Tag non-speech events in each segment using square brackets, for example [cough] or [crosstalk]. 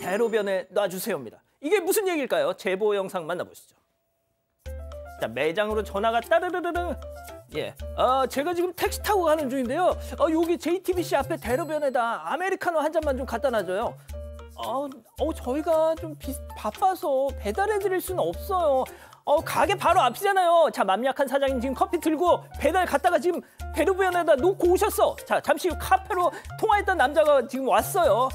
대로변에 놔주세요입니다. 이게 무슨 얘기일까요? 제보 영상 만나보시죠. 자, 매장으로 전화가 따르르르르. 예, 아, 제가 지금 택시 타고 가는 중인데요. 아, 여기 JTBC 앞에 대로변에다 아메리카노 한 잔만 좀 갖다 놔줘요. 아, 어, 저희가 좀 비, 바빠서 배달해드릴 수는 없어요. 어, 가게 바로 앞이잖아요. 자, 맘약한 사장님 지금 커피 들고 배달 갔다가 지금 대로변에다 놓고 오셨어. 자, 잠시 후 카페로 통화했던 남자가 지금 왔어요.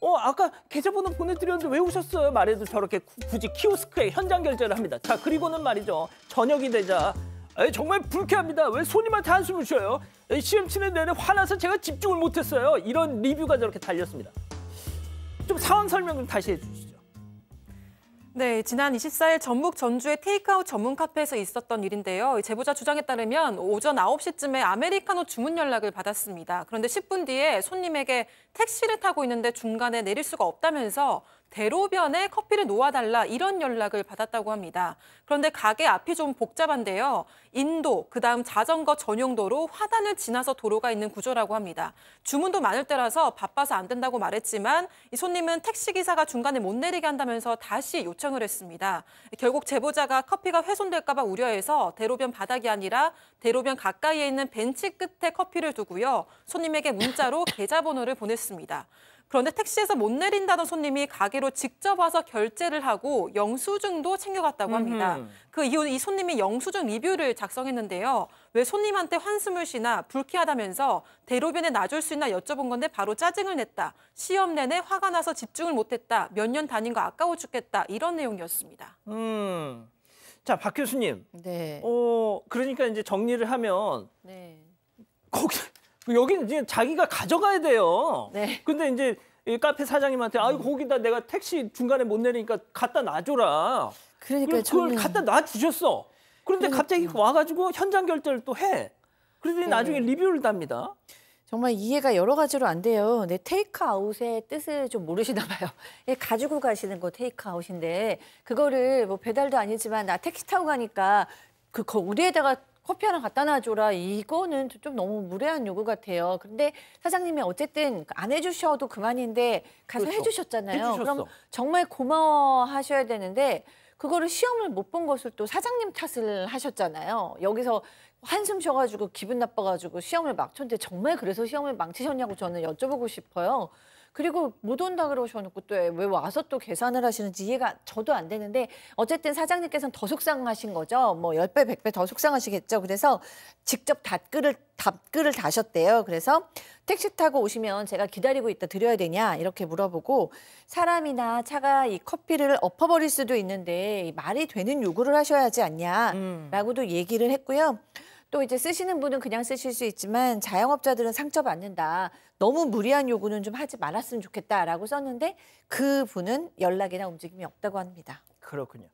어 아까 계좌번호 보내드렸는데 왜 오셨어요? 말해도 저렇게 굳이 키오스크에 현장 결제를 합니다. 자 그리고는 말이죠. 저녁이 되자 에이, 정말 불쾌합니다. 왜 손님한테 한숨을 쉬어요? 에이, 시험 치는 내내 화나서 제가 집중을 못했어요. 이런 리뷰가 저렇게 달렸습니다. 좀 상황 설명 좀 다시 해주시죠. 네, 지난 24일 전북 전주의 테이크아웃 전문 카페에서 있었던 일인데요. 제보자 주장에 따르면 오전 9시쯤에 아메리카노 주문 연락을 받았습니다. 그런데 10분 뒤에 손님에게 택시를 타고 있는데 중간에 내릴 수가 없다면서 대로변에 커피를 놓아달라 이런 연락을 받았다고 합니다. 그런데 가게 앞이 좀 복잡한데요. 인도, 그다음 자전거 전용도로 화단을 지나서 도로가 있는 구조라고 합니다. 주문도 많을 때라서 바빠서 안 된다고 말했지만 이 손님은 택시기사가 중간에 못 내리게 한다면서 다시 요청을 했습니다. 결국 제보자가 커피가 훼손될까 봐 우려해서 대로변 바닥이 아니라 대로변 가까이에 있는 벤치 끝에 커피를 두고요. 손님에게 문자로 계좌번호를 보냈습니다. 그런데 택시에서 못내린다는 손님이 가게로 직접 와서 결제를 하고 영수증도 챙겨갔다고 합니다. 음흠. 그 이후 이 손님이 영수증 리뷰를 작성했는데요. 왜 손님한테 환스물 쉬나 불쾌하다면서 대로변에 놔줄 수 있나 여쭤본 건데 바로 짜증을 냈다. 시험 내내 화가 나서 집중을 못했다. 몇 년 다닌 거 아까워 죽겠다. 이런 내용이었습니다. 음. 자, 박 교수님. 네. 어, 그러니까 이제 정리를 하면 네. 거기 그 여기는 이제 자기가 가져가야 돼요. 네. 근데 이제 이 카페 사장님한테 아유 거기다 내가 택시 중간에 못 내리니까 갖다 놔줘라. 그러니까 그걸 갖다 놔주셨어. 그런데 그러니까 갑자기 와가지고 현장 결제를 또 해. 그러더니 네. 나중에 리뷰를 답니다. 정말 이해가 여러 가지로 안 돼요. 근 테이크아웃의 뜻을 좀 모르시나 봐요. [laughs] 예, 가지고 가시는 거 테이크아웃인데 그거를 뭐 배달도 아니지만 나 택시 타고 가니까 그 거리에다가 우 커피 하나 갖다 놔줘라 이거는 좀 너무 무례한 요구 같아요. 근데 사장님이 어쨌든 안 해주셔도 그만인데 가서 그렇죠. 해주셨잖아요. 해주셨어. 그럼 정말 고마워하셔야 되는데 그거를 시험을 못 본 것을 또 사장님 탓을 하셨잖아요. 여기서 한숨 쉬어가지고 기분 나빠가지고 시험을 막쳤는데 정말 그래서 시험을 망치셨냐고 저는 여쭤보고 싶어요. 그리고 못 온다 그러셔놓고 또 왜 와서 또 계산을 하시는지 이해가 저도 안 되는데 어쨌든 사장님께서는 더 속상하신 거죠. 뭐 10배, 100배 더 속상하시겠죠. 그래서 직접 답글을 답글을 다셨대요. 그래서 택시 타고 오시면 제가 기다리고 있다 드려야 되냐 이렇게 물어보고 사람이나 차가 이 커피를 엎어버릴 수도 있는데 말이 되는 요구를 하셔야지 않냐라고도 얘기를 했고요. 또 이제 쓰시는 분은 그냥 쓰실 수 있지만 자영업자들은 상처받는다. 너무 무리한 요구는 좀 하지 말았으면 좋겠다라고 썼는데 그 분은 연락이나 움직임이 없다고 합니다. 그렇군요.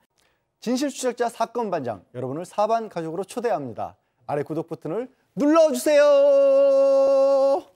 진실 추적자 사건 반장 여러분을 사반 가족으로 초대합니다. 아래 구독 버튼을 눌러주세요.